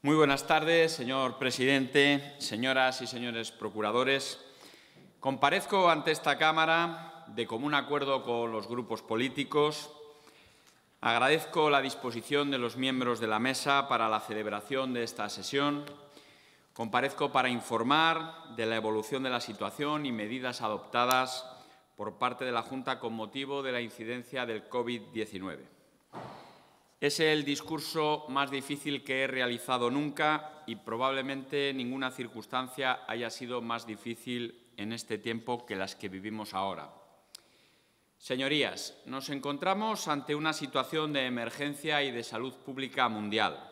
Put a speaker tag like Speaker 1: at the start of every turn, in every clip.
Speaker 1: Muy buenas tardes, señor presidente, señoras y señores procuradores. Comparezco ante esta Cámara de común acuerdo con los grupos políticos. Agradezco la disposición de los miembros de la Mesa para la celebración de esta sesión. Comparezco para informar de la evolución de la situación y medidas adoptadas por parte de la Junta con motivo de la incidencia del COVID-19. Es el discurso más difícil que he realizado nunca y probablemente ninguna circunstancia haya sido más difícil en este tiempo que las que vivimos ahora. Señorías, nos encontramos ante una situación de emergencia y de salud pública mundial.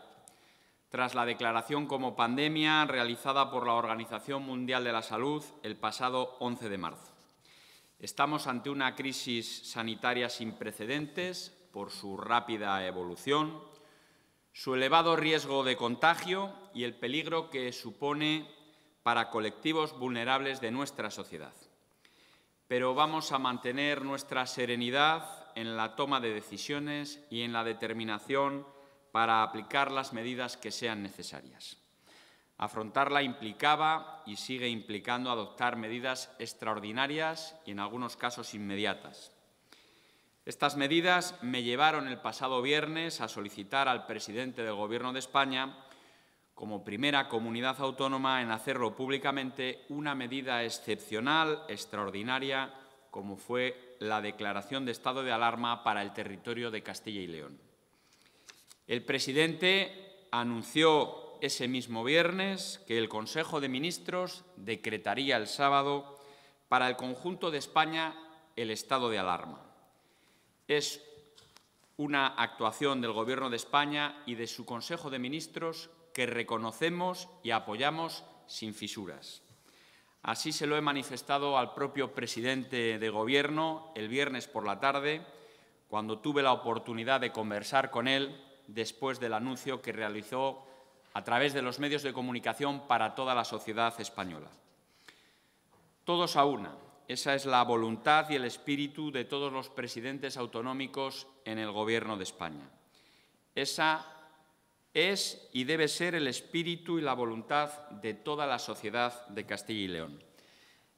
Speaker 1: Tras la declaración como pandemia realizada por la Organización Mundial de la Salud el pasado 11 de marzo, estamos ante una crisis sanitaria sin precedentes por su rápida evolución, su elevado riesgo de contagio y el peligro que supone para colectivos vulnerables de nuestra sociedad. Pero vamos a mantener nuestra serenidad en la toma de decisiones y en la determinación para aplicar las medidas que sean necesarias. Afrontarla implicaba y sigue implicando adoptar medidas extraordinarias y en algunos casos inmediatas. Estas medidas me llevaron el pasado viernes a solicitar al presidente del Gobierno de España, como primera comunidad autónoma en hacerlo públicamente, una medida excepcional, extraordinaria, como fue la declaración de estado de alarma para el territorio de Castilla y León. El presidente anunció ese mismo viernes que el Consejo de Ministros decretaría el sábado para el conjunto de España el estado de alarma. Es una actuación del Gobierno de España y de su Consejo de Ministros que reconocemos y apoyamos sin fisuras. Así se lo he manifestado al propio presidente de Gobierno el viernes por la tarde, cuando tuve la oportunidad de conversar con él después del anuncio que realizó a través de los medios de comunicación para toda la sociedad española. Todos a una, esa es la voluntad y el espíritu de todos los presidentes autonómicos en el Gobierno de España. Esa es y debe ser el espíritu y la voluntad de toda la sociedad de Castilla y León.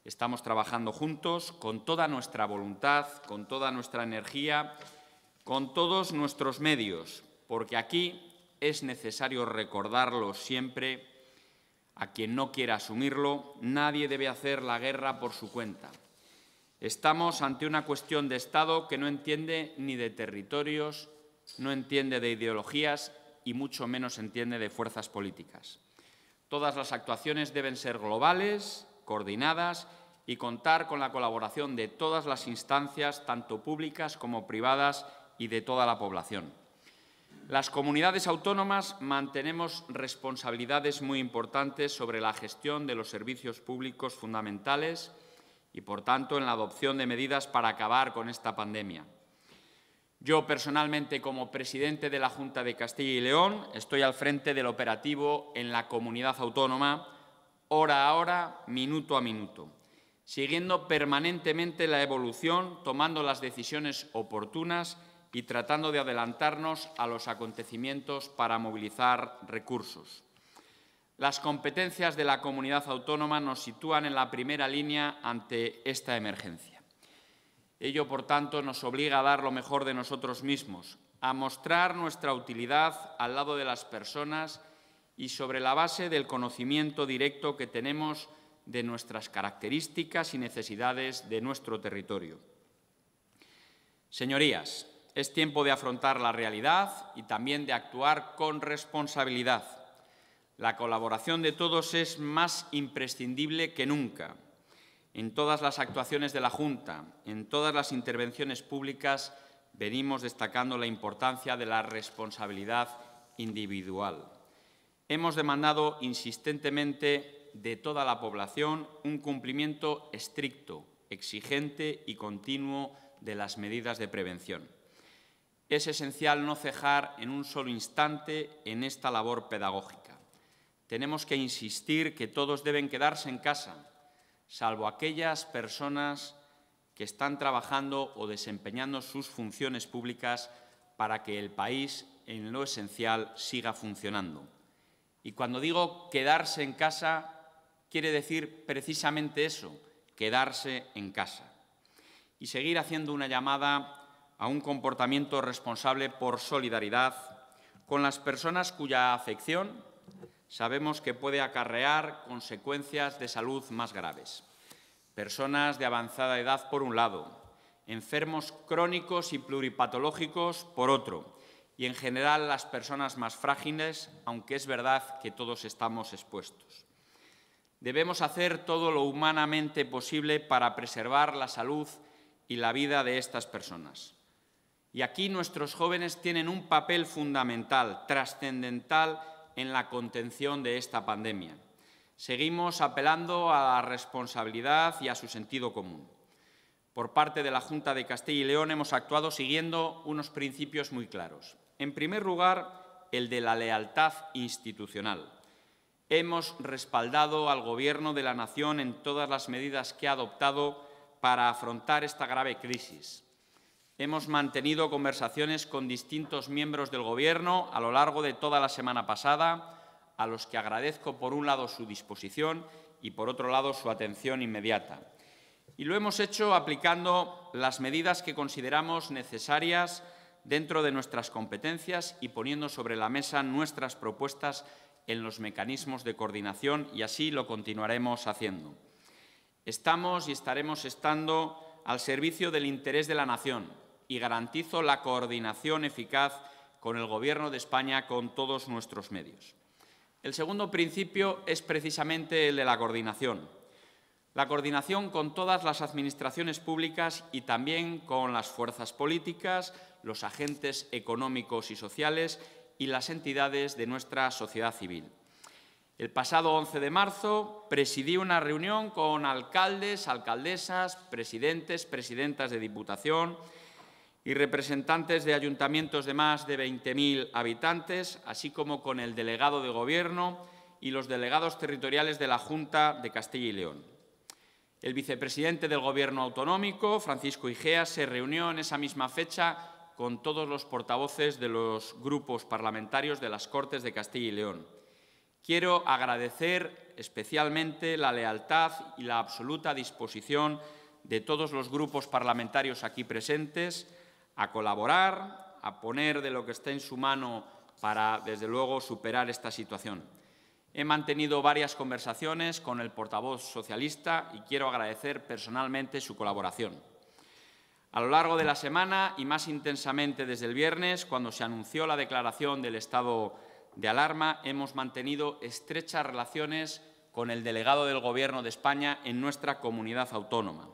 Speaker 1: Estamos trabajando juntos con toda nuestra voluntad, con toda nuestra energía, con todos nuestros medios, porque aquí es necesario recordarlo siempre a quien no quiera asumirlo, nadie debe hacer la guerra por su cuenta. Estamos ante una cuestión de Estado que no entiende ni de territorios, no entiende de ideologías y mucho menos entiende de fuerzas políticas. Todas las actuaciones deben ser globales, coordinadas y contar con la colaboración de todas las instancias, tanto públicas como privadas, y de toda la población. Las comunidades autónomas mantenemos responsabilidades muy importantes sobre la gestión de los servicios públicos fundamentales y, por tanto, en la adopción de medidas para acabar con esta pandemia. Yo, personalmente, como presidente de la Junta de Castilla y León, estoy al frente del operativo en la comunidad autónoma, hora a hora, minuto a minuto, siguiendo permanentemente la evolución, tomando las decisiones oportunas y tratando de adelantarnos a los acontecimientos para movilizar recursos. Las competencias de la comunidad autónoma nos sitúan en la primera línea ante esta emergencia. Ello, por tanto, nos obliga a dar lo mejor de nosotros mismos, a mostrar nuestra utilidad al lado de las personas y sobre la base del conocimiento directo que tenemos de nuestras características y necesidades de nuestro territorio. Señorías, es tiempo de afrontar la realidad y también de actuar con responsabilidad. La colaboración de todos es más imprescindible que nunca, en todas las actuaciones de la Junta, en todas las intervenciones públicas, venimos destacando la importancia de la responsabilidad individual. Hemos demandado insistentemente de toda la población un cumplimiento estricto, exigente y continuo de las medidas de prevención es esencial no cejar en un solo instante en esta labor pedagógica. Tenemos que insistir que todos deben quedarse en casa, salvo aquellas personas que están trabajando o desempeñando sus funciones públicas para que el país, en lo esencial, siga funcionando. Y cuando digo quedarse en casa, quiere decir precisamente eso, quedarse en casa. Y seguir haciendo una llamada a un comportamiento responsable por solidaridad con las personas cuya afección sabemos que puede acarrear consecuencias de salud más graves. Personas de avanzada edad, por un lado, enfermos crónicos y pluripatológicos, por otro, y en general las personas más frágiles, aunque es verdad que todos estamos expuestos. Debemos hacer todo lo humanamente posible para preservar la salud y la vida de estas personas. Y aquí nuestros jóvenes tienen un papel fundamental, trascendental, en la contención de esta pandemia. Seguimos apelando a la responsabilidad y a su sentido común. Por parte de la Junta de Castilla y León hemos actuado siguiendo unos principios muy claros. En primer lugar, el de la lealtad institucional. Hemos respaldado al Gobierno de la Nación en todas las medidas que ha adoptado para afrontar esta grave crisis, hemos mantenido conversaciones con distintos miembros del Gobierno a lo largo de toda la semana pasada, a los que agradezco por un lado su disposición y por otro lado su atención inmediata. Y lo hemos hecho aplicando las medidas que consideramos necesarias dentro de nuestras competencias y poniendo sobre la mesa nuestras propuestas en los mecanismos de coordinación y así lo continuaremos haciendo. Estamos y estaremos estando al servicio del interés de la nación, y garantizo la coordinación eficaz con el Gobierno de España con todos nuestros medios. El segundo principio es precisamente el de la coordinación. La coordinación con todas las administraciones públicas y también con las fuerzas políticas, los agentes económicos y sociales y las entidades de nuestra sociedad civil. El pasado 11 de marzo presidí una reunión con alcaldes, alcaldesas, presidentes, presidentas de diputación, y representantes de ayuntamientos de más de 20.000 habitantes, así como con el delegado de Gobierno y los delegados territoriales de la Junta de Castilla y León. El vicepresidente del Gobierno autonómico, Francisco Igea, se reunió en esa misma fecha con todos los portavoces de los grupos parlamentarios de las Cortes de Castilla y León. Quiero agradecer especialmente la lealtad y la absoluta disposición de todos los grupos parlamentarios aquí presentes, a colaborar, a poner de lo que esté en su mano para, desde luego, superar esta situación. He mantenido varias conversaciones con el portavoz socialista y quiero agradecer personalmente su colaboración. A lo largo de la semana y más intensamente desde el viernes, cuando se anunció la declaración del estado de alarma, hemos mantenido estrechas relaciones con el delegado del Gobierno de España en nuestra comunidad autónoma.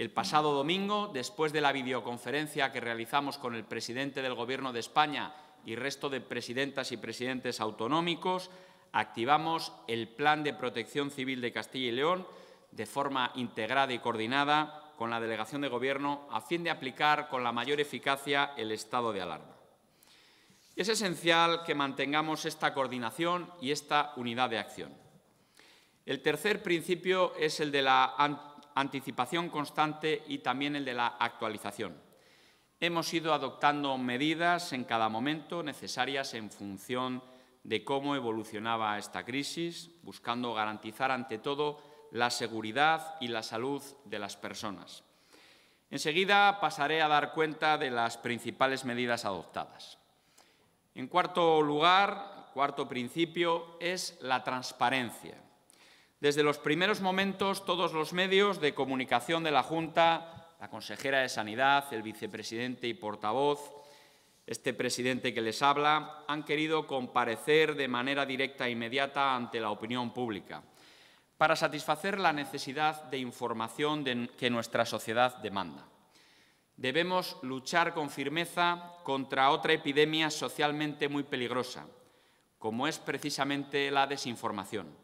Speaker 1: El pasado domingo, después de la videoconferencia que realizamos con el presidente del Gobierno de España y resto de presidentas y presidentes autonómicos, activamos el Plan de Protección Civil de Castilla y León de forma integrada y coordinada con la Delegación de Gobierno a fin de aplicar con la mayor eficacia el estado de alarma. Es esencial que mantengamos esta coordinación y esta unidad de acción. El tercer principio es el de la anticipación constante y también el de la actualización. Hemos ido adoptando medidas en cada momento necesarias en función de cómo evolucionaba esta crisis, buscando garantizar ante todo la seguridad y la salud de las personas. Enseguida pasaré a dar cuenta de las principales medidas adoptadas. En cuarto lugar, cuarto principio, es la transparencia. Desde los primeros momentos, todos los medios de comunicación de la Junta, la consejera de Sanidad, el vicepresidente y portavoz, este presidente que les habla, han querido comparecer de manera directa e inmediata ante la opinión pública para satisfacer la necesidad de información que nuestra sociedad demanda. Debemos luchar con firmeza contra otra epidemia socialmente muy peligrosa, como es precisamente la desinformación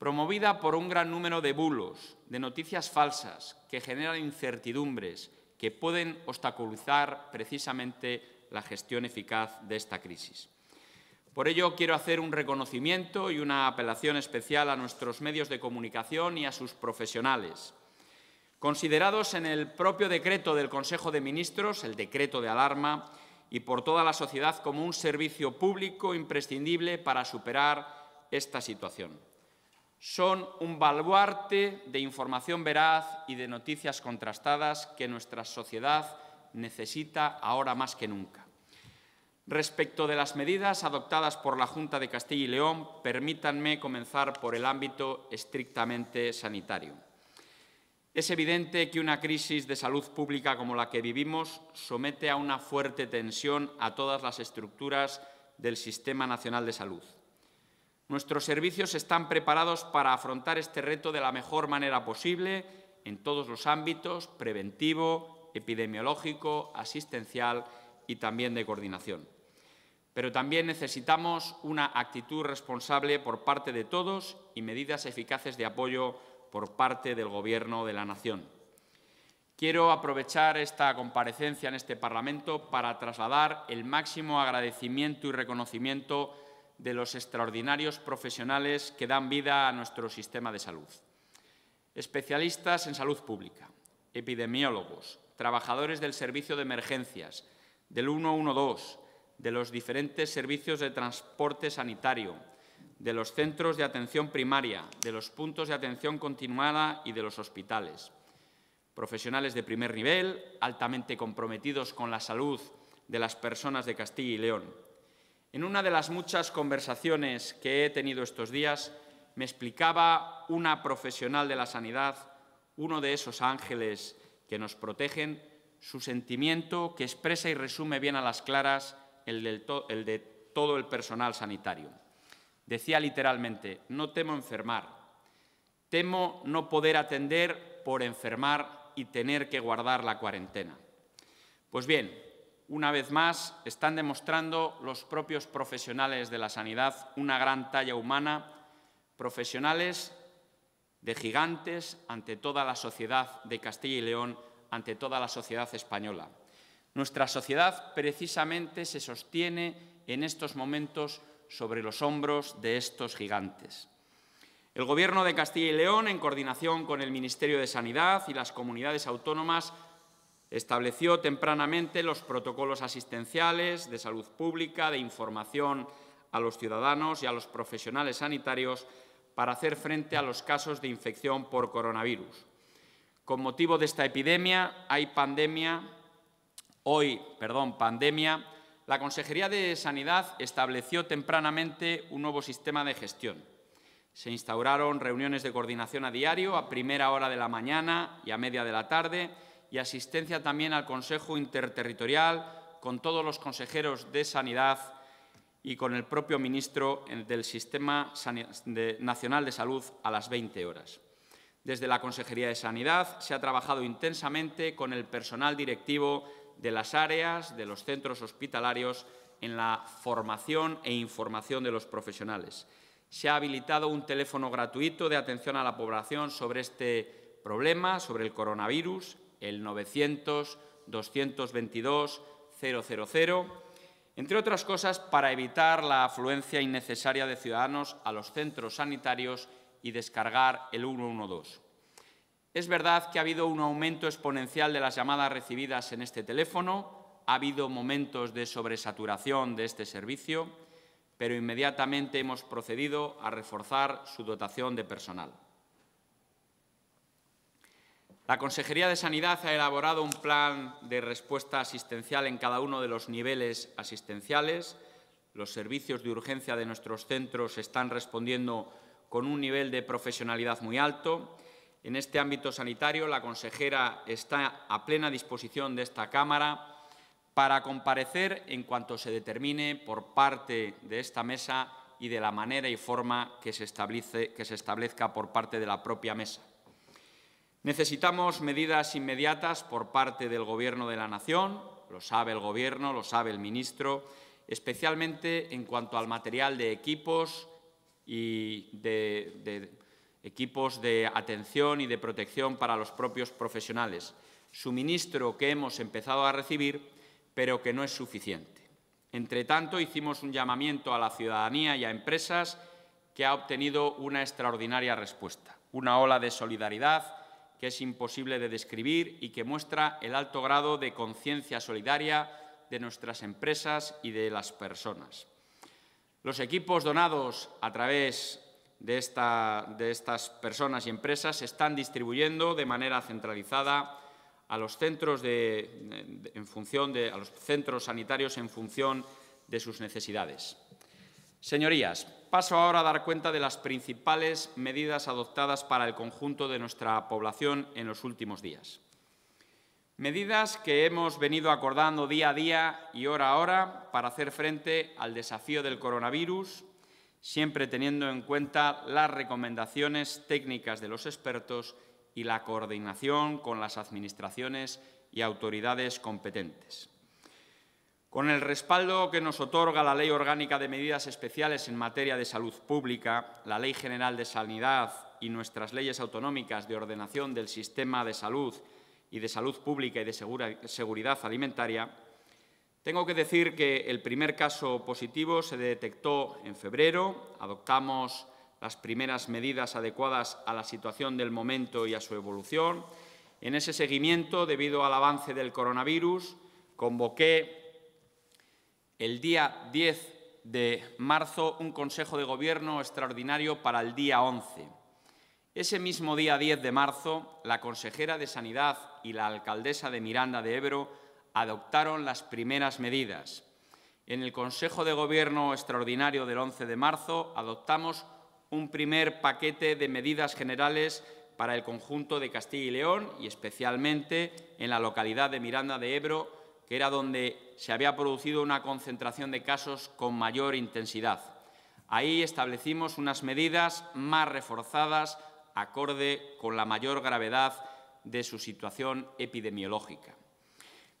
Speaker 1: promovida por un gran número de bulos, de noticias falsas que generan incertidumbres que pueden obstaculizar precisamente la gestión eficaz de esta crisis. Por ello, quiero hacer un reconocimiento y una apelación especial a nuestros medios de comunicación y a sus profesionales. Considerados en el propio decreto del Consejo de Ministros, el decreto de alarma, y por toda la sociedad como un servicio público imprescindible para superar esta situación son un baluarte de información veraz y de noticias contrastadas que nuestra sociedad necesita ahora más que nunca. Respecto de las medidas adoptadas por la Junta de Castilla y León, permítanme comenzar por el ámbito estrictamente sanitario. Es evidente que una crisis de salud pública como la que vivimos somete a una fuerte tensión a todas las estructuras del Sistema Nacional de Salud. Nuestros servicios están preparados para afrontar este reto de la mejor manera posible en todos los ámbitos, preventivo, epidemiológico, asistencial y también de coordinación. Pero también necesitamos una actitud responsable por parte de todos y medidas eficaces de apoyo por parte del Gobierno de la Nación. Quiero aprovechar esta comparecencia en este Parlamento para trasladar el máximo agradecimiento y reconocimiento de los extraordinarios profesionales que dan vida a nuestro sistema de salud. Especialistas en salud pública, epidemiólogos, trabajadores del servicio de emergencias, del 112, de los diferentes servicios de transporte sanitario, de los centros de atención primaria, de los puntos de atención continuada y de los hospitales. Profesionales de primer nivel, altamente comprometidos con la salud de las personas de Castilla y León en una de las muchas conversaciones que he tenido estos días, me explicaba una profesional de la sanidad, uno de esos ángeles que nos protegen, su sentimiento que expresa y resume bien a las claras el, de todo el personal sanitario. Decía literalmente, no temo enfermar, temo no poder atender por enfermar y tener que guardar la cuarentena. Pues bien, una vez más, están demostrando los propios profesionales de la sanidad una gran talla humana, profesionales de gigantes ante toda la sociedad de Castilla y León, ante toda la sociedad española. Nuestra sociedad precisamente se sostiene en estos momentos sobre los hombros de estos gigantes. El Gobierno de Castilla y León, en coordinación con el Ministerio de Sanidad y las comunidades autónomas, Estableció tempranamente los protocolos asistenciales de salud pública, de información a los ciudadanos y a los profesionales sanitarios para hacer frente a los casos de infección por coronavirus. Con motivo de esta epidemia, hay pandemia, hoy, perdón, pandemia, la Consejería de Sanidad estableció tempranamente un nuevo sistema de gestión. Se instauraron reuniones de coordinación a diario a primera hora de la mañana y a media de la tarde y asistencia también al Consejo Interterritorial, con todos los consejeros de Sanidad y con el propio ministro del Sistema Nacional de Salud a las 20 horas. Desde la Consejería de Sanidad se ha trabajado intensamente con el personal directivo de las áreas, de los centros hospitalarios, en la formación e información de los profesionales. Se ha habilitado un teléfono gratuito de atención a la población sobre este problema, sobre el coronavirus, el 900-222-000, entre otras cosas para evitar la afluencia innecesaria de ciudadanos a los centros sanitarios y descargar el 112. Es verdad que ha habido un aumento exponencial de las llamadas recibidas en este teléfono, ha habido momentos de sobresaturación de este servicio, pero inmediatamente hemos procedido a reforzar su dotación de personal. La Consejería de Sanidad ha elaborado un plan de respuesta asistencial en cada uno de los niveles asistenciales. Los servicios de urgencia de nuestros centros están respondiendo con un nivel de profesionalidad muy alto. En este ámbito sanitario, la consejera está a plena disposición de esta Cámara para comparecer en cuanto se determine por parte de esta mesa y de la manera y forma que se, establezca por parte de la propia mesa. Necesitamos medidas inmediatas por parte del Gobierno de la Nación, lo sabe el Gobierno, lo sabe el ministro, especialmente en cuanto al material de equipos y de, equipos de atención y de protección para los propios profesionales, suministro que hemos empezado a recibir, pero que no es suficiente. Entre tanto, hicimos un llamamiento a la ciudadanía y a empresas que ha obtenido una extraordinaria respuesta, una ola de solidaridad que es imposible de describir y que muestra el alto grado de conciencia solidaria de nuestras empresas y de las personas. Los equipos donados a través de, estas personas y empresas se están distribuyendo de manera centralizada a los centros, en función a los centros sanitarios en función de sus necesidades. Señorías, Paso ahora a dar cuenta de las principales medidas adoptadas para el conjunto de nuestra población en los últimos días. Medidas que hemos venido acordando día a día y hora a hora para hacer frente al desafío del coronavirus, siempre teniendo en cuenta las recomendaciones técnicas de los expertos y la coordinación con las administraciones y autoridades competentes. Con el respaldo que nos otorga la Ley Orgánica de Medidas Especiales en materia de salud pública, la Ley General de Sanidad y nuestras leyes autonómicas de ordenación del sistema de salud y de salud pública y de seguridad alimentaria, tengo que decir que el primer caso positivo se detectó en febrero, adoptamos las primeras medidas adecuadas a la situación del momento y a su evolución. En ese seguimiento, debido al avance del coronavirus, convoqué el día 10 de marzo un Consejo de Gobierno extraordinario para el día 11. Ese mismo día 10 de marzo, la consejera de Sanidad y la alcaldesa de Miranda de Ebro adoptaron las primeras medidas. En el Consejo de Gobierno extraordinario del 11 de marzo adoptamos un primer paquete de medidas generales para el conjunto de Castilla y León y especialmente en la localidad de Miranda de Ebro, que era donde se había producido una concentración de casos con mayor intensidad. Ahí establecimos unas medidas más reforzadas acorde con la mayor gravedad de su situación epidemiológica.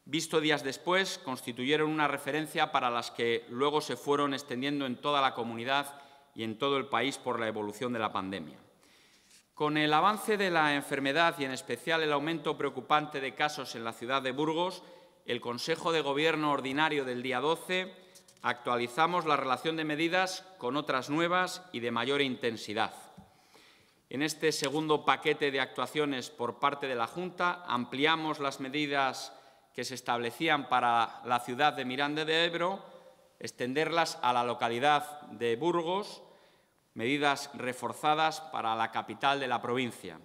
Speaker 1: Visto días después, constituyeron una referencia para las que luego se fueron extendiendo en toda la comunidad y en todo el país por la evolución de la pandemia. Con el avance de la enfermedad y en especial el aumento preocupante de casos en la ciudad de Burgos, el Consejo de Gobierno Ordinario del día 12, actualizamos la relación de medidas con otras nuevas y de mayor intensidad. En este segundo paquete de actuaciones por parte de la Junta ampliamos las medidas que se establecían para la ciudad de Miranda de Ebro, extenderlas a la localidad de Burgos, medidas reforzadas para la capital de la provincia.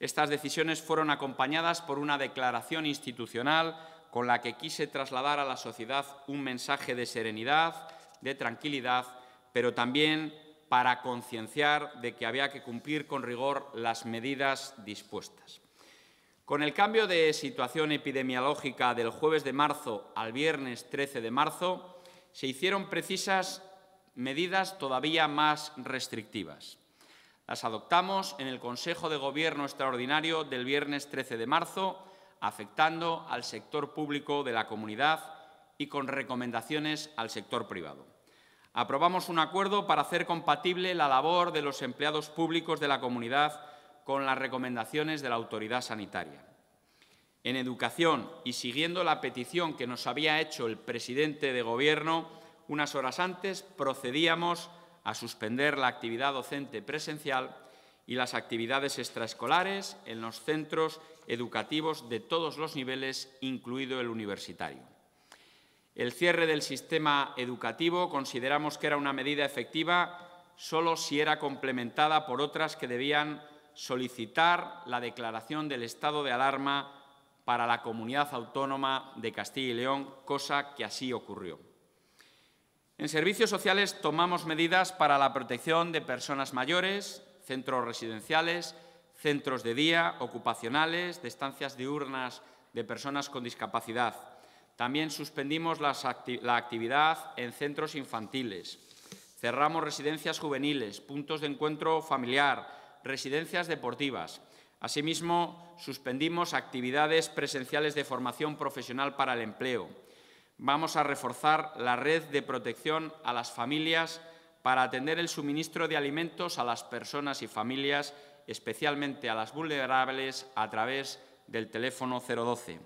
Speaker 1: Estas decisiones fueron acompañadas por una declaración institucional con la que quise trasladar a la sociedad un mensaje de serenidad, de tranquilidad, pero también para concienciar de que había que cumplir con rigor las medidas dispuestas. Con el cambio de situación epidemiológica del jueves de marzo al viernes 13 de marzo, se hicieron precisas medidas todavía más restrictivas. Las adoptamos en el Consejo de Gobierno Extraordinario del viernes 13 de marzo, afectando al sector público de la comunidad y con recomendaciones al sector privado. Aprobamos un acuerdo para hacer compatible la labor de los empleados públicos de la comunidad con las recomendaciones de la autoridad sanitaria. En educación y siguiendo la petición que nos había hecho el presidente de Gobierno unas horas antes, procedíamos a suspender la actividad docente presencial y las actividades extraescolares en los centros educativos de todos los niveles, incluido el universitario. El cierre del sistema educativo consideramos que era una medida efectiva solo si era complementada por otras que debían solicitar la declaración del estado de alarma para la comunidad autónoma de Castilla y León, cosa que así ocurrió. En servicios sociales tomamos medidas para la protección de personas mayores, centros residenciales, centros de día, ocupacionales, de estancias diurnas de personas con discapacidad. También suspendimos la actividad en centros infantiles. Cerramos residencias juveniles, puntos de encuentro familiar, residencias deportivas. Asimismo, suspendimos actividades presenciales de formación profesional para el empleo. Vamos a reforzar la red de protección a las familias para atender el suministro de alimentos a las personas y familias especialmente a las vulnerables, a través del teléfono 012.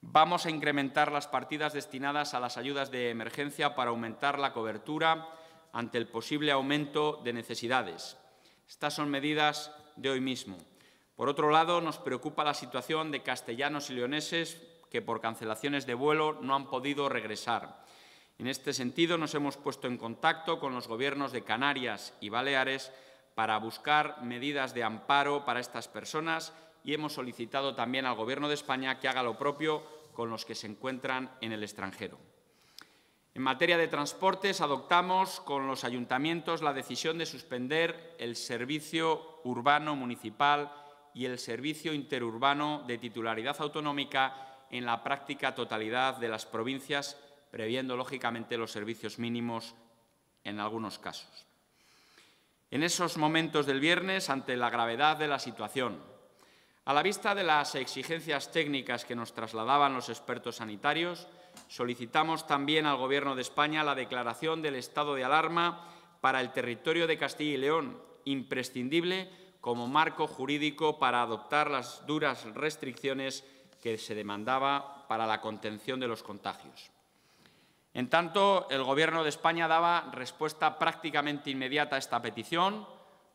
Speaker 1: Vamos a incrementar las partidas destinadas a las ayudas de emergencia para aumentar la cobertura ante el posible aumento de necesidades. Estas son medidas de hoy mismo. Por otro lado, nos preocupa la situación de castellanos y leoneses que por cancelaciones de vuelo no han podido regresar. En este sentido, nos hemos puesto en contacto con los gobiernos de Canarias y Baleares para buscar medidas de amparo para estas personas y hemos solicitado también al Gobierno de España que haga lo propio con los que se encuentran en el extranjero. En materia de transportes, adoptamos con los ayuntamientos la decisión de suspender el servicio urbano municipal y el servicio interurbano de titularidad autonómica en la práctica totalidad de las provincias, previendo, lógicamente, los servicios mínimos en algunos casos en esos momentos del viernes ante la gravedad de la situación. A la vista de las exigencias técnicas que nos trasladaban los expertos sanitarios, solicitamos también al Gobierno de España la declaración del estado de alarma para el territorio de Castilla y León, imprescindible como marco jurídico para adoptar las duras restricciones que se demandaba para la contención de los contagios. En tanto, el Gobierno de España daba respuesta prácticamente inmediata a esta petición.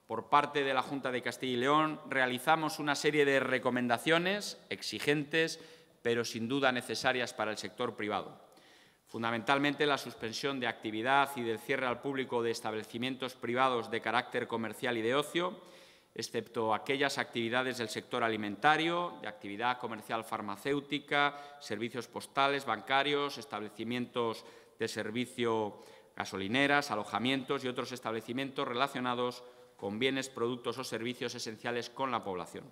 Speaker 1: Por parte de la Junta de Castilla y León realizamos una serie de recomendaciones exigentes, pero sin duda necesarias para el sector privado. Fundamentalmente, la suspensión de actividad y del cierre al público de establecimientos privados de carácter comercial y de ocio, excepto aquellas actividades del sector alimentario, de actividad comercial farmacéutica, servicios postales, bancarios, establecimientos de servicio gasolineras, alojamientos y otros establecimientos relacionados con bienes, productos o servicios esenciales con la población.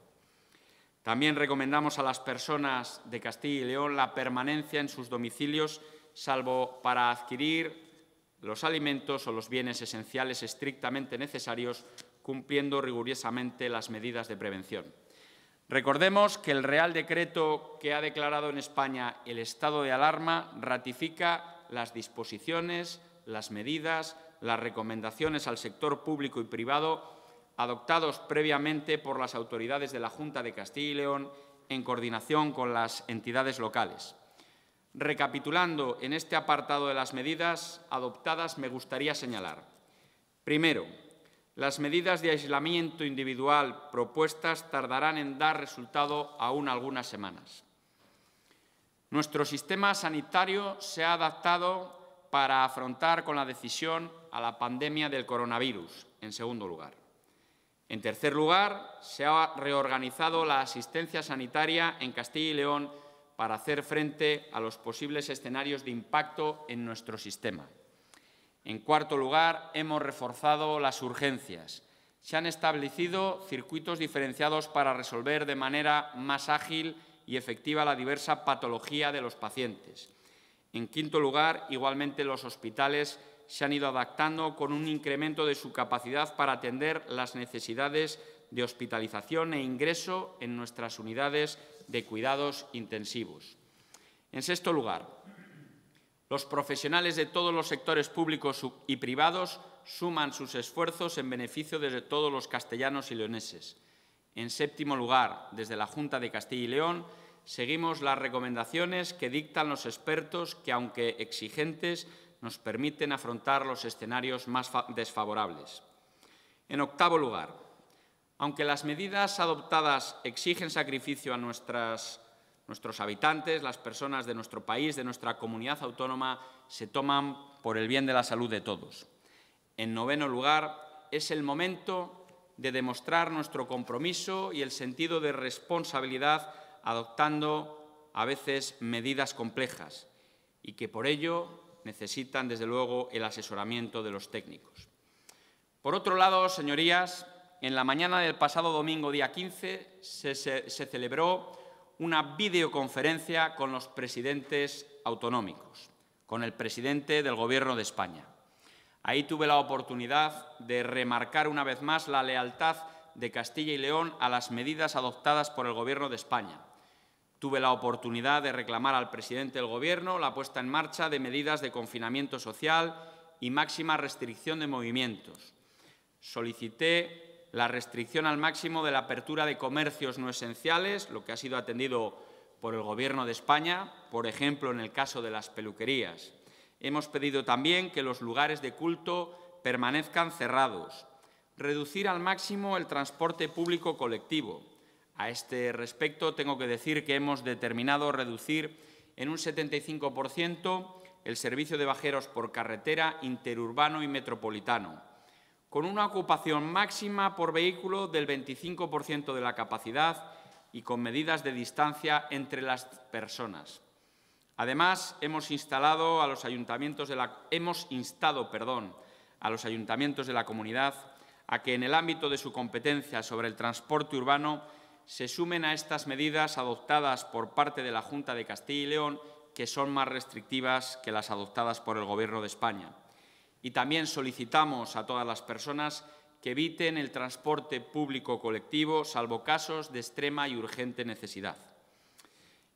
Speaker 1: También recomendamos a las personas de Castilla y León la permanencia en sus domicilios, salvo para adquirir los alimentos o los bienes esenciales estrictamente necesarios cumpliendo rigurosamente las medidas de prevención. Recordemos que el Real Decreto que ha declarado en España el estado de alarma ratifica las disposiciones, las medidas, las recomendaciones al sector público y privado adoptados previamente por las autoridades de la Junta de Castilla y León en coordinación con las entidades locales. Recapitulando en este apartado de las medidas adoptadas, me gustaría señalar, primero, las medidas de aislamiento individual propuestas tardarán en dar resultado aún algunas semanas. Nuestro sistema sanitario se ha adaptado para afrontar con la decisión a la pandemia del coronavirus, en segundo lugar. En tercer lugar, se ha reorganizado la asistencia sanitaria en Castilla y León para hacer frente a los posibles escenarios de impacto en nuestro sistema. En cuarto lugar, hemos reforzado las urgencias. Se han establecido circuitos diferenciados para resolver de manera más ágil y efectiva la diversa patología de los pacientes. En quinto lugar, igualmente los hospitales se han ido adaptando con un incremento de su capacidad para atender las necesidades de hospitalización e ingreso en nuestras unidades de cuidados intensivos. En sexto lugar, los profesionales de todos los sectores públicos y privados suman sus esfuerzos en beneficio de todos los castellanos y leoneses. En séptimo lugar, desde la Junta de Castilla y León, seguimos las recomendaciones que dictan los expertos que, aunque exigentes, nos permiten afrontar los escenarios más desfavorables. En octavo lugar, aunque las medidas adoptadas exigen sacrificio a nuestras nuestros habitantes, las personas de nuestro país, de nuestra comunidad autónoma, se toman por el bien de la salud de todos. En noveno lugar, es el momento de demostrar nuestro compromiso y el sentido de responsabilidad adoptando a veces medidas complejas y que por ello necesitan, desde luego, el asesoramiento de los técnicos. Por otro lado, señorías, en la mañana del pasado domingo, día 15, se, celebró una videoconferencia con los presidentes autonómicos, con el presidente del Gobierno de España. Ahí tuve la oportunidad de remarcar una vez más la lealtad de Castilla y León a las medidas adoptadas por el Gobierno de España. Tuve la oportunidad de reclamar al presidente del Gobierno la puesta en marcha de medidas de confinamiento social y máxima restricción de movimientos. Solicité la restricción al máximo de la apertura de comercios no esenciales, lo que ha sido atendido por el Gobierno de España, por ejemplo, en el caso de las peluquerías. Hemos pedido también que los lugares de culto permanezcan cerrados, reducir al máximo el transporte público colectivo. A este respecto, tengo que decir que hemos determinado reducir en un 75% el servicio de bajeros por carretera, interurbano y metropolitano con una ocupación máxima por vehículo del 25% de la capacidad y con medidas de distancia entre las personas. Además, hemos instalado a los ayuntamientos de la, hemos instado, perdón, a los ayuntamientos de la comunidad a que en el ámbito de su competencia sobre el transporte urbano se sumen a estas medidas adoptadas por parte de la Junta de Castilla y León, que son más restrictivas que las adoptadas por el Gobierno de España. Y también solicitamos a todas las personas que eviten el transporte público colectivo, salvo casos de extrema y urgente necesidad.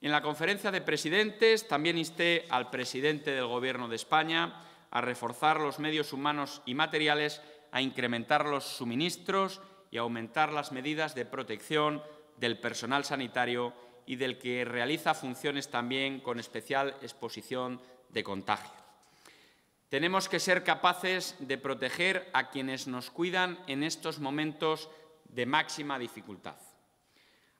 Speaker 1: En la conferencia de presidentes también insté al presidente del Gobierno de España a reforzar los medios humanos y materiales, a incrementar los suministros y a aumentar las medidas de protección del personal sanitario y del que realiza funciones también con especial exposición de contagio. Tenemos que ser capaces de proteger a quienes nos cuidan en estos momentos de máxima dificultad.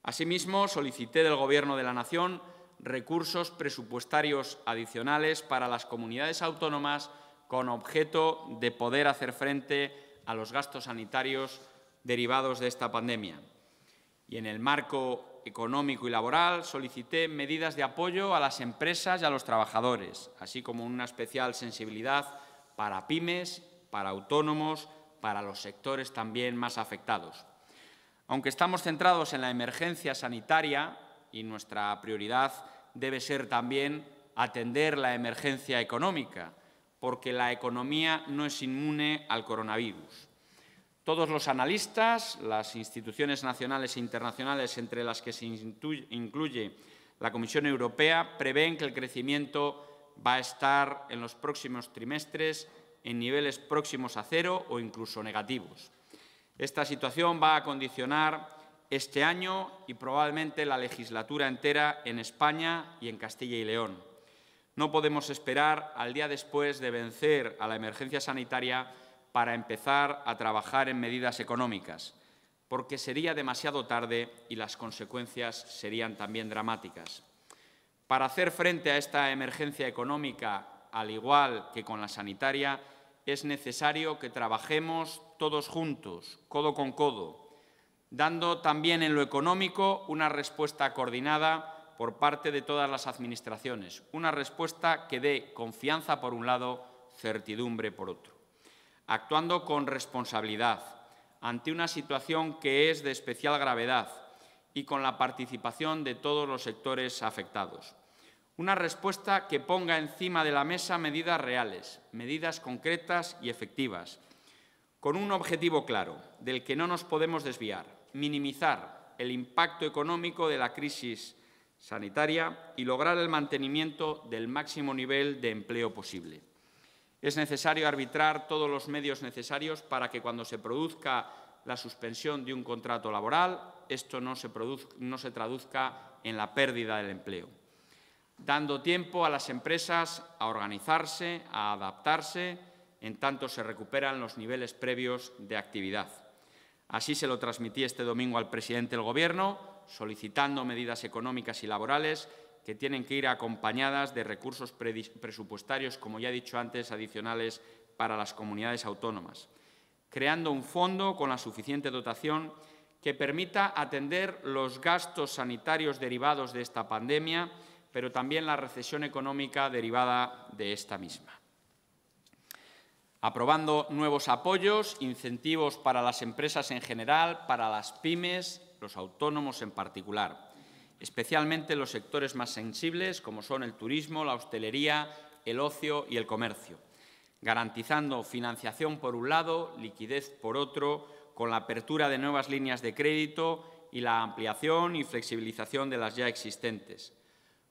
Speaker 1: Asimismo, solicité del Gobierno de la Nación recursos presupuestarios adicionales para las comunidades autónomas con objeto de poder hacer frente a los gastos sanitarios derivados de esta pandemia y en el marco económico y laboral solicité medidas de apoyo a las empresas y a los trabajadores, así como una especial sensibilidad para pymes, para autónomos, para los sectores también más afectados. Aunque estamos centrados en la emergencia sanitaria y nuestra prioridad debe ser también atender la emergencia económica, porque la economía no es inmune al coronavirus. Todos los analistas, las instituciones nacionales e internacionales, entre las que se incluye la Comisión Europea, prevén que el crecimiento va a estar en los próximos trimestres en niveles próximos a cero o incluso negativos. Esta situación va a condicionar este año y probablemente la legislatura entera en España y en Castilla y León. No podemos esperar al día después de vencer a la emergencia sanitaria para empezar a trabajar en medidas económicas, porque sería demasiado tarde y las consecuencias serían también dramáticas. Para hacer frente a esta emergencia económica, al igual que con la sanitaria, es necesario que trabajemos todos juntos, codo con codo, dando también en lo económico una respuesta coordinada por parte de todas las administraciones, una respuesta que dé confianza por un lado, certidumbre por otro actuando con responsabilidad ante una situación que es de especial gravedad y con la participación de todos los sectores afectados. Una respuesta que ponga encima de la mesa medidas reales, medidas concretas y efectivas, con un objetivo claro, del que no nos podemos desviar, minimizar el impacto económico de la crisis sanitaria y lograr el mantenimiento del máximo nivel de empleo posible. Es necesario arbitrar todos los medios necesarios para que cuando se produzca la suspensión de un contrato laboral, esto no se, traduzca en la pérdida del empleo, dando tiempo a las empresas a organizarse, a adaptarse, en tanto se recuperan los niveles previos de actividad. Así se lo transmití este domingo al presidente del Gobierno, solicitando medidas económicas y laborales que tienen que ir acompañadas de recursos presupuestarios, como ya he dicho antes, adicionales para las comunidades autónomas, creando un fondo con la suficiente dotación que permita atender los gastos sanitarios derivados de esta pandemia, pero también la recesión económica derivada de esta misma. Aprobando nuevos apoyos, incentivos para las empresas en general, para las pymes, los autónomos en particular especialmente los sectores más sensibles, como son el turismo, la hostelería, el ocio y el comercio, garantizando financiación por un lado, liquidez por otro, con la apertura de nuevas líneas de crédito y la ampliación y flexibilización de las ya existentes,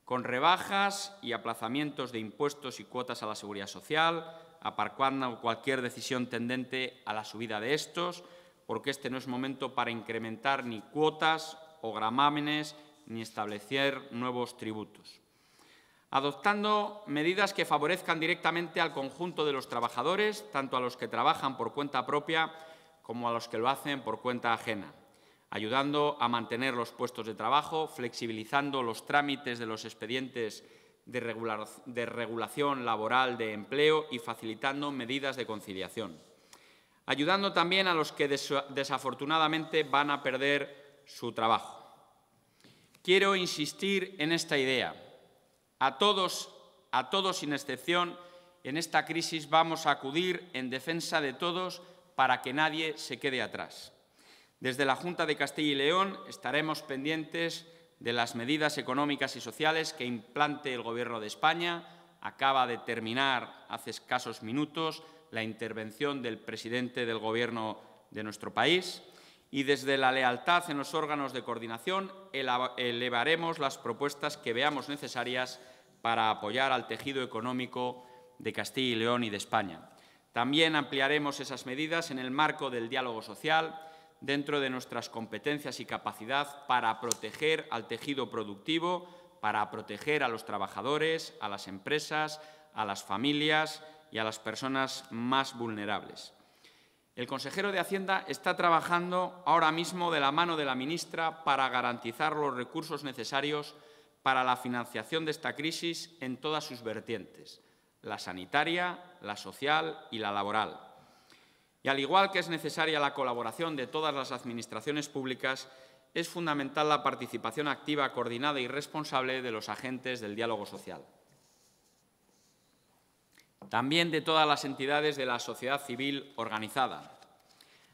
Speaker 1: con rebajas y aplazamientos de impuestos y cuotas a la seguridad social, aparcando cualquier decisión tendente a la subida de estos, porque este no es momento para incrementar ni cuotas o gramámenes ni establecer nuevos tributos. Adoptando medidas que favorezcan directamente al conjunto de los trabajadores, tanto a los que trabajan por cuenta propia como a los que lo hacen por cuenta ajena, ayudando a mantener los puestos de trabajo, flexibilizando los trámites de los expedientes de, regulación laboral de empleo y facilitando medidas de conciliación. Ayudando también a los que desafortunadamente van a perder su trabajo quiero insistir en esta idea. A todos, a todos sin excepción, en esta crisis vamos a acudir en defensa de todos para que nadie se quede atrás. Desde la Junta de Castilla y León estaremos pendientes de las medidas económicas y sociales que implante el Gobierno de España. Acaba de terminar hace escasos minutos la intervención del presidente del Gobierno de nuestro país y desde la lealtad en los órganos de coordinación elevaremos las propuestas que veamos necesarias para apoyar al tejido económico de Castilla y León y de España. También ampliaremos esas medidas en el marco del diálogo social, dentro de nuestras competencias y capacidad para proteger al tejido productivo, para proteger a los trabajadores, a las empresas, a las familias y a las personas más vulnerables. El consejero de Hacienda está trabajando ahora mismo de la mano de la ministra para garantizar los recursos necesarios para la financiación de esta crisis en todas sus vertientes, la sanitaria, la social y la laboral. Y al igual que es necesaria la colaboración de todas las administraciones públicas, es fundamental la participación activa, coordinada y responsable de los agentes del diálogo social también de todas las entidades de la sociedad civil organizada.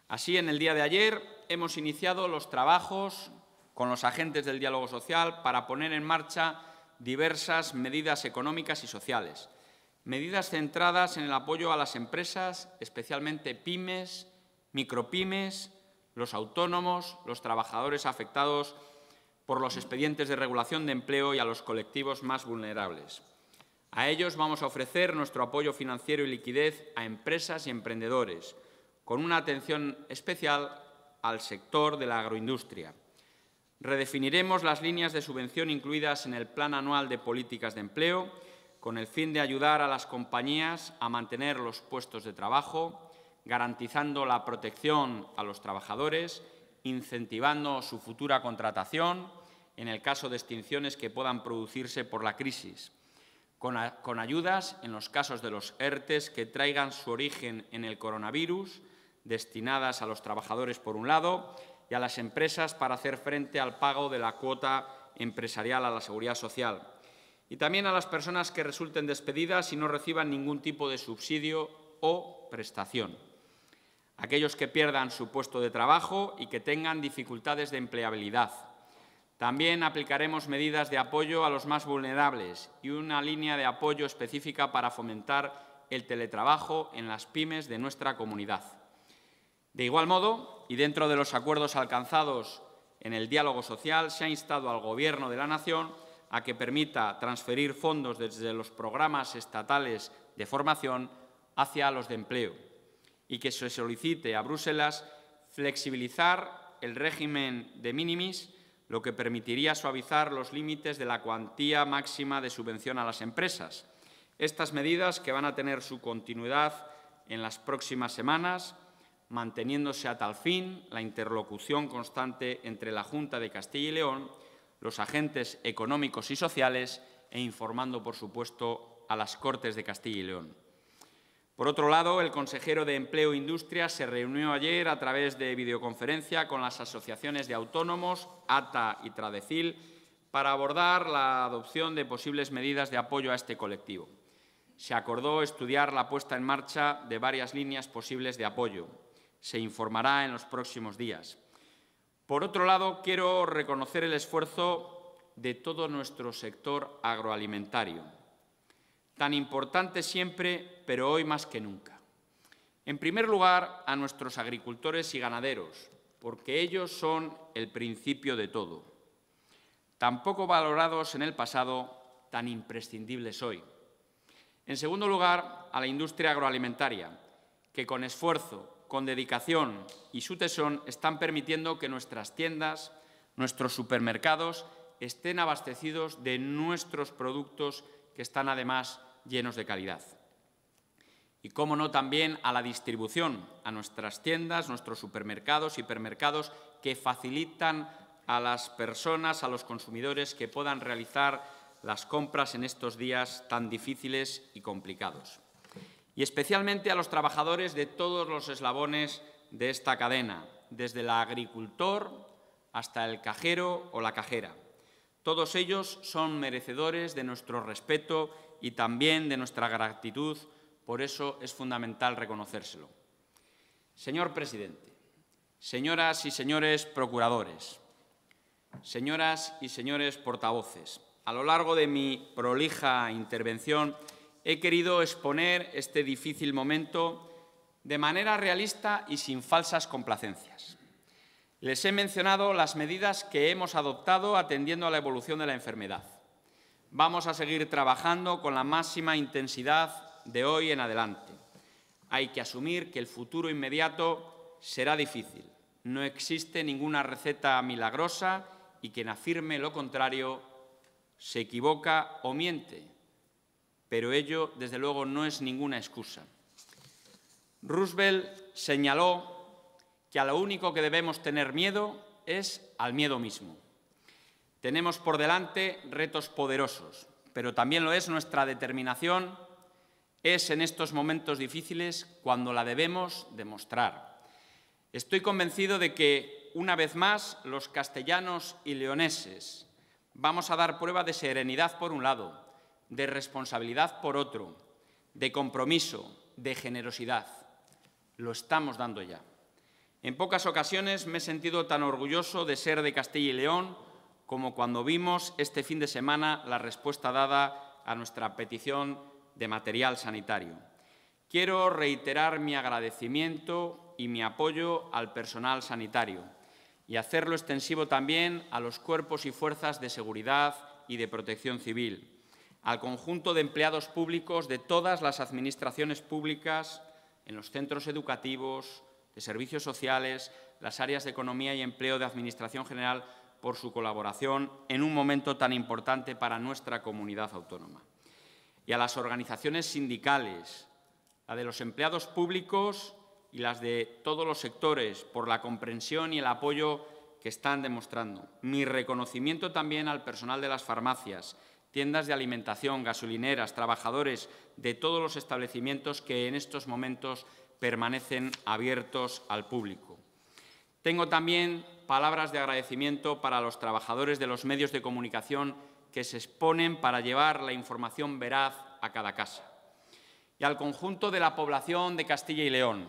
Speaker 1: Así, en el día de ayer hemos iniciado los trabajos con los agentes del diálogo social para poner en marcha diversas medidas económicas y sociales, medidas centradas en el apoyo a las empresas, especialmente pymes, micropymes, los autónomos, los trabajadores afectados por los expedientes de regulación de empleo y a los colectivos más vulnerables. A ellos vamos a ofrecer nuestro apoyo financiero y liquidez a empresas y emprendedores, con una atención especial al sector de la agroindustria. Redefiniremos las líneas de subvención incluidas en el Plan Anual de Políticas de Empleo, con el fin de ayudar a las compañías a mantener los puestos de trabajo, garantizando la protección a los trabajadores, incentivando su futura contratación, en el caso de extinciones que puedan producirse por la crisis con, ayudas en los casos de los ERTES que traigan su origen en el coronavirus, destinadas a los trabajadores por un lado y a las empresas para hacer frente al pago de la cuota empresarial a la seguridad social. Y también a las personas que resulten despedidas y no reciban ningún tipo de subsidio o prestación. Aquellos que pierdan su puesto de trabajo y que tengan dificultades de empleabilidad también aplicaremos medidas de apoyo a los más vulnerables y una línea de apoyo específica para fomentar el teletrabajo en las pymes de nuestra comunidad. De igual modo, y dentro de los acuerdos alcanzados en el diálogo social, se ha instado al Gobierno de la Nación a que permita transferir fondos desde los programas estatales de formación hacia los de empleo y que se solicite a Bruselas flexibilizar el régimen de mínimis lo que permitiría suavizar los límites de la cuantía máxima de subvención a las empresas. Estas medidas, que van a tener su continuidad en las próximas semanas, manteniéndose a tal fin la interlocución constante entre la Junta de Castilla y León, los agentes económicos y sociales e informando, por supuesto, a las Cortes de Castilla y León. Por otro lado, el consejero de Empleo e Industria se reunió ayer a través de videoconferencia con las asociaciones de autónomos, ATA y Tradecil, para abordar la adopción de posibles medidas de apoyo a este colectivo. Se acordó estudiar la puesta en marcha de varias líneas posibles de apoyo. Se informará en los próximos días. Por otro lado, quiero reconocer el esfuerzo de todo nuestro sector agroalimentario tan importante siempre, pero hoy más que nunca. En primer lugar, a nuestros agricultores y ganaderos, porque ellos son el principio de todo. Tampoco valorados en el pasado, tan imprescindibles hoy. En segundo lugar, a la industria agroalimentaria, que con esfuerzo, con dedicación y su tesón están permitiendo que nuestras tiendas, nuestros supermercados, estén abastecidos de nuestros productos que están además llenos de calidad. Y cómo no también a la distribución, a nuestras tiendas, nuestros supermercados, hipermercados, que facilitan a las personas, a los consumidores que puedan realizar las compras en estos días tan difíciles y complicados. Y especialmente a los trabajadores de todos los eslabones de esta cadena, desde el agricultor hasta el cajero o la cajera. Todos ellos son merecedores de nuestro respeto y también de nuestra gratitud, por eso es fundamental reconocérselo. Señor presidente, señoras y señores procuradores, señoras y señores portavoces, a lo largo de mi prolija intervención he querido exponer este difícil momento de manera realista y sin falsas complacencias. Les he mencionado las medidas que hemos adoptado atendiendo a la evolución de la enfermedad. Vamos a seguir trabajando con la máxima intensidad de hoy en adelante. Hay que asumir que el futuro inmediato será difícil. No existe ninguna receta milagrosa y quien afirme lo contrario se equivoca o miente. Pero ello, desde luego, no es ninguna excusa. Roosevelt señaló que a lo único que debemos tener miedo es al miedo mismo. Tenemos por delante retos poderosos, pero también lo es nuestra determinación, es en estos momentos difíciles cuando la debemos demostrar. Estoy convencido de que, una vez más, los castellanos y leoneses vamos a dar prueba de serenidad por un lado, de responsabilidad por otro, de compromiso, de generosidad. Lo estamos dando ya. En pocas ocasiones me he sentido tan orgulloso de ser de Castilla y León, como cuando vimos este fin de semana la respuesta dada a nuestra petición de material sanitario. Quiero reiterar mi agradecimiento y mi apoyo al personal sanitario y hacerlo extensivo también a los cuerpos y fuerzas de seguridad y de protección civil, al conjunto de empleados públicos de todas las administraciones públicas, en los centros educativos, de servicios sociales, las áreas de economía y empleo de Administración General, por su colaboración en un momento tan importante para nuestra comunidad autónoma. Y a las organizaciones sindicales, la de los empleados públicos y las de todos los sectores, por la comprensión y el apoyo que están demostrando. Mi reconocimiento también al personal de las farmacias, tiendas de alimentación, gasolineras, trabajadores de todos los establecimientos que en estos momentos permanecen abiertos al público. Tengo también palabras de agradecimiento para los trabajadores de los medios de comunicación que se exponen para llevar la información veraz a cada casa y al conjunto de la población de Castilla y León.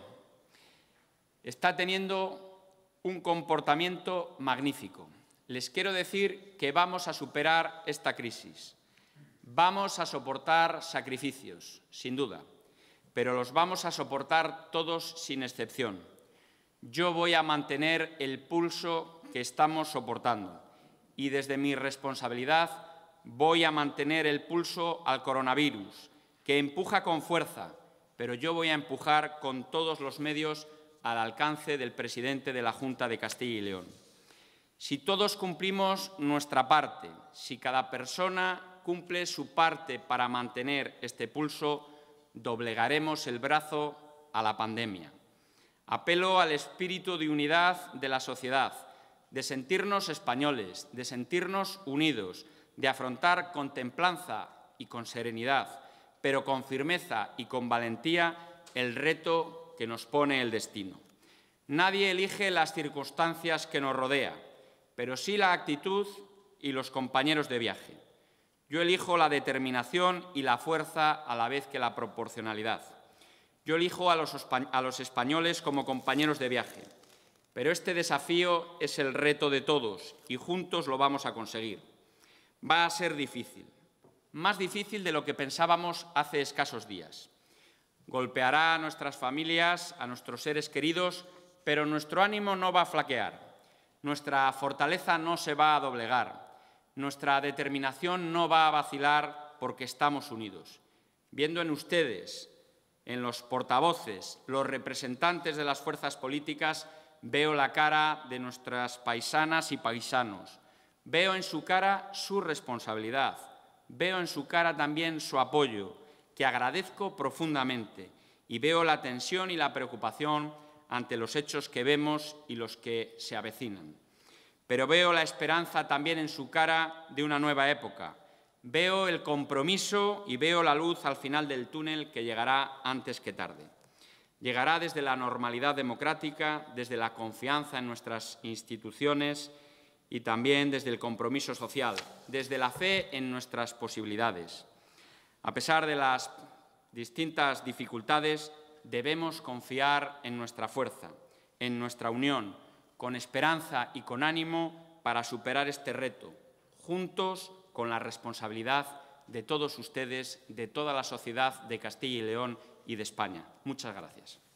Speaker 1: Está teniendo un comportamiento magnífico. Les quiero decir que vamos a superar esta crisis. Vamos a soportar sacrificios, sin duda, pero los vamos a soportar todos sin excepción. Yo voy a mantener el pulso que estamos soportando y desde mi responsabilidad voy a mantener el pulso al coronavirus, que empuja con fuerza, pero yo voy a empujar con todos los medios al alcance del presidente de la Junta de Castilla y León. Si todos cumplimos nuestra parte, si cada persona cumple su parte para mantener este pulso, doblegaremos el brazo a la pandemia. Apelo al espíritu de unidad de la sociedad, de sentirnos españoles, de sentirnos unidos, de afrontar con templanza y con serenidad, pero con firmeza y con valentía el reto que nos pone el destino. Nadie elige las circunstancias que nos rodea, pero sí la actitud y los compañeros de viaje. Yo elijo la determinación y la fuerza a la vez que la proporcionalidad. Yo elijo a los, españoles como compañeros de viaje, pero este desafío es el reto de todos y juntos lo vamos a conseguir. Va a ser difícil, más difícil de lo que pensábamos hace escasos días. Golpeará a nuestras familias, a nuestros seres queridos, pero nuestro ánimo no va a flaquear. Nuestra fortaleza no se va a doblegar. Nuestra determinación no va a vacilar porque estamos unidos. Viendo en ustedes, en los portavoces, los representantes de las fuerzas políticas, veo la cara de nuestras paisanas y paisanos. Veo en su cara su responsabilidad, veo en su cara también su apoyo, que agradezco profundamente, y veo la tensión y la preocupación ante los hechos que vemos y los que se avecinan. Pero veo la esperanza también en su cara de una nueva época, Veo el compromiso y veo la luz al final del túnel que llegará antes que tarde. Llegará desde la normalidad democrática, desde la confianza en nuestras instituciones y también desde el compromiso social, desde la fe en nuestras posibilidades. A pesar de las distintas dificultades, debemos confiar en nuestra fuerza, en nuestra unión, con esperanza y con ánimo para superar este reto. Juntos con la responsabilidad de todos ustedes, de toda la sociedad de Castilla y León y de España. Muchas gracias.